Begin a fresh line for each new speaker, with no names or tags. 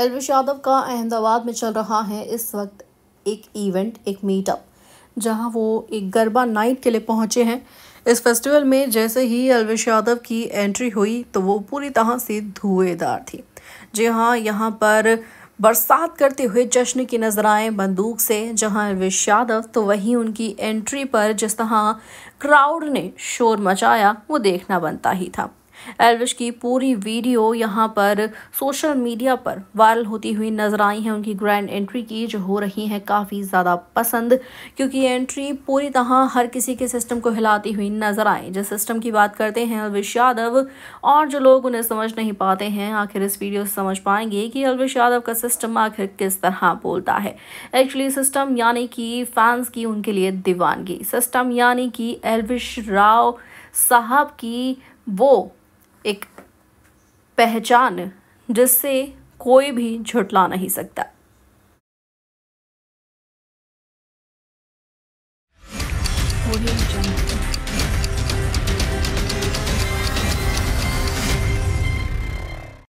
एलविश यादव का अहमदाबाद में चल रहा है इस वक्त एक इवेंट एक मीटअप जहां वो एक गरबा नाइट के लिए पहुंचे हैं इस फेस्टिवल में जैसे ही अलविश यादव की एंट्री हुई तो वो पूरी तरह से धुएदार थी जी हाँ यहाँ पर बरसात करते हुए जश्न की नजर आए बंदूक से जहां अलविश यादव तो वहीं उनकी एंट्री पर जिस तरह क्राउड ने शोर मचाया वो देखना बनता ही था एलविश की पूरी वीडियो यहाँ पर सोशल मीडिया पर वायरल होती हुई नजर आई है उनकी ग्रैंड एंट्री की जो हो रही है काफ़ी ज़्यादा पसंद क्योंकि एंट्री पूरी तरह हर किसी के सिस्टम को हिलाती हुई नजर आई जिस सिस्टम की बात करते हैं अलविश यादव और जो लोग उन्हें समझ नहीं पाते हैं आखिर इस वीडियो से समझ पाएंगे कि अलविश यादव का सिस्टम आखिर किस तरह बोलता है एक्चुअली सिस्टम यानी कि फैंस की उनके लिए दीवानगी सिस्टम यानी कि एलविश राव साहब की
वो एक पहचान जिससे कोई भी झुटला नहीं सकता